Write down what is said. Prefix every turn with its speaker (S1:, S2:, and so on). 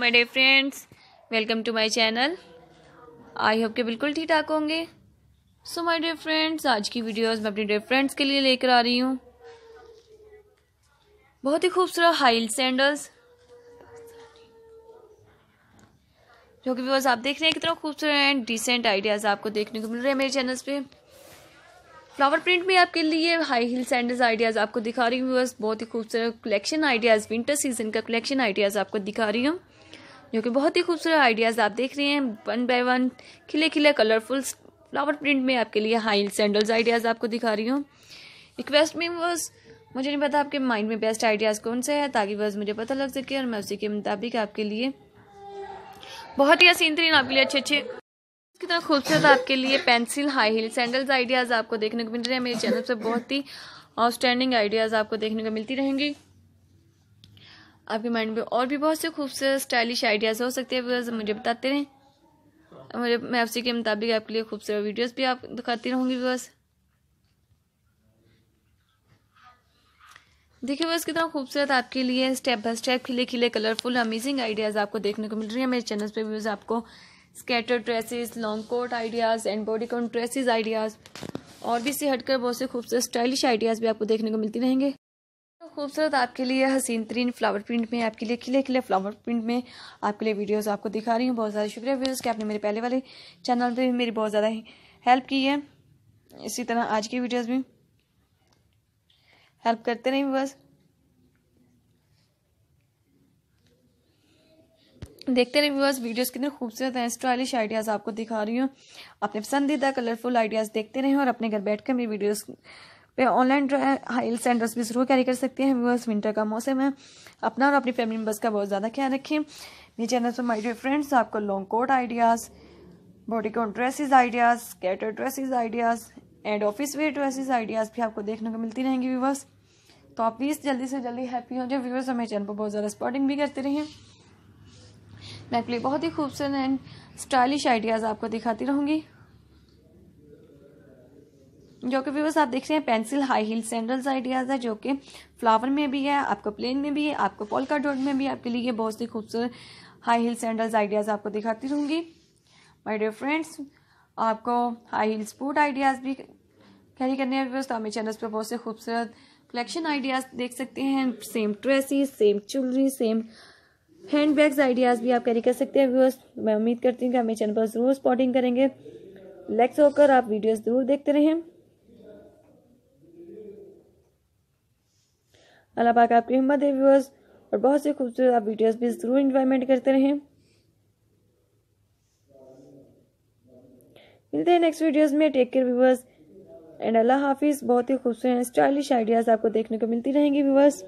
S1: my dear friends welcome to my channel I hope के बिल्कुल ठीक ठाक होंगे सो माई डे फ्रेंड्स आज की वीडियोज़ मैं अपने डे फ्रेंड्स के लिए लेकर आ रही हूँ बहुत ही खूबसूरत हाइल सैंडल्स जो कि बस आप देख रहे हैं कितना खूबसूरत एंड डिसेंट आइडियाज़ आपको देखने को मिल रहे हैं मेरे चैनल्स पे फ्लावर प्रिंट में आपके लिए हाई हील सैंडल्स आइडियाज़ आपको दिखा रही हूँ बस बहुत ही खूबसूरत कलेक्शन आइडियाज़ विंटर सीजन का कलेक्शन आइडियाज़ आपको दिखा रही हूँ जो कि बहुत ही खूबसूरत आइडियाज़ आप देख रहे हैं वन बाय वन खिले खिले कलरफुल फ्लावर प्रिंट में आपके लिए हाई हील सैंडल्स आइडियाज़ आपको दिखा रही हूँ रिक्वेस्ट में बस मुझे नहीं पता आपके माइंड में बेस्ट आइडियाज़ कौन से है ताकि बस मुझे पता लग सके और मैं उसी के मुताबिक आपके लिए बहुत ही हसीन तरीन आपके लिए अच्छे अच्छे कितना खूबसूरत आपके लिए pencil high heel sandals ideas आपको देखने को मिल रहे हैं मेरे चैनल पर बहुत ही आउटस्टैंडिंग आइडियाज़ आपको देखने को मिलती रहेंगी आपके माइंड में और भी बहुत से खूबसूरत स्टाइलिश आइडियाज़ हो सकते हैं मुझे बताते रहें मुझे मैं उसी के मुताबिक आपके लिए खूबसूरत वीडियोस भी आप दिखाती रहूंगी बस देखिए बस कितना खूबसूरत आपके लिए स्टेप बाय स्टेप खिले खिले कलरफुल अमेजिंग आइडियाज़ आपको देखने को मिल रही है मेरे चैनल पे व्यूज़ आपको skater dresses long coat ideas and bodycon dresses ideas और भी से हटकर बहुत से खूबसूरत स्टाइलिश आइडियाज़ भी आपको देखने को मिलती रहेंगे तो खूबसूरत आपके लिए हसीन तरीन फ्लावर प्रिंट में आपके लिए खिले खिले फ्लावर प्रिंट में आपके लिए वीडियोस आपको दिखा रही हूँ बहुत ज़्यादा शुक्रिया व्यूज़ कि आपने मेरे पहले वाले चैनल पे भी मेरी बहुत ज़्यादा हेल्प की है इसी तरह आज की वीडियोज़ भी हेल्प करते रहें बस देखते रहे व्यूअर्स वीडियोस कितने खूबसूरत हैं स्टाइलिश आइडियाज़ आपको दिखा रही हूँ अपने पसंदीदा कलरफुल आइडियाज़ देखते रहें और अपने घर बैठकर मेरी वीडियोस पे ऑनलाइन हाइल सेंडर्स भी ज़रूर कैरी कर सकते हैं व्यूअर्स विंटर का मौसम है अपना और अपनी फैमिली मेम्बर्स का बहुत ज़्यादा ख्याल रखें मेरे चैनल पर माई डियर फ्रेंड्स आपको long coat ideas bodycon dresses ideas skater dresses ideas and office wear dresses ideas भी आपको देखने को मिलती रहेंगी व्यूवर्स तो आप प्लीज़ जल्दी से जल्दी हैप्पी हो जाए व्यूवर्स हमारे चैनल पर बहुत ज़्यादा सपोर्टिंग भी करते रहें मैं अपने बहुत ही खूबसूरत एंड स्टाइलिश आइडियाज़ आपको दिखाती रहूँगी जो कि व्यूवर्स आप देख रहे हैं pencil high heel sandals ideas है जो कि फ्लावर में भी है आपको प्लेन में भी है आपको पोलका डोट में भी आपके लिए बहुत ही खूबसूरत हाई हील सैंडल्स आइडियाज़ आपको दिखाती रहूँगी माई डियर फ्रेंड्स आपको हाई हील स्पोर्ट आइडियाज़ भी कैरी करने हैं व्यवस्था हमें चैनल्स पर बहुत से खूबसूरत कलेक्शन आइडियाज़ देख सकते हैं same dresses same jewellery same hand bags ideas भी आप कैरी कर सकते हैं व्यूअर्स मैं उम्मीद करती हूँ कि हमें चैनल पर ज़रूर स्पॉटिंग करेंगे लेक्स होकर आप वीडियोस ज़रूर देखते रहें अल्लाह पाक आपकी हिम्मत है व्यूअर्स और बहुत से खूबसूरत आप वीडियोस भी ज़रूर इन्जॉयमेंट करते रहें मिलते हैं नेक्स्ट वीडियोस में टेक केयर व्यूअर्स एंड अल्लाह हाफिज़ बहुत ही खूबसूरत स्टाइलिश आइडियाज़ आपको देखने को मिलती रहेंगी व्यूअर्स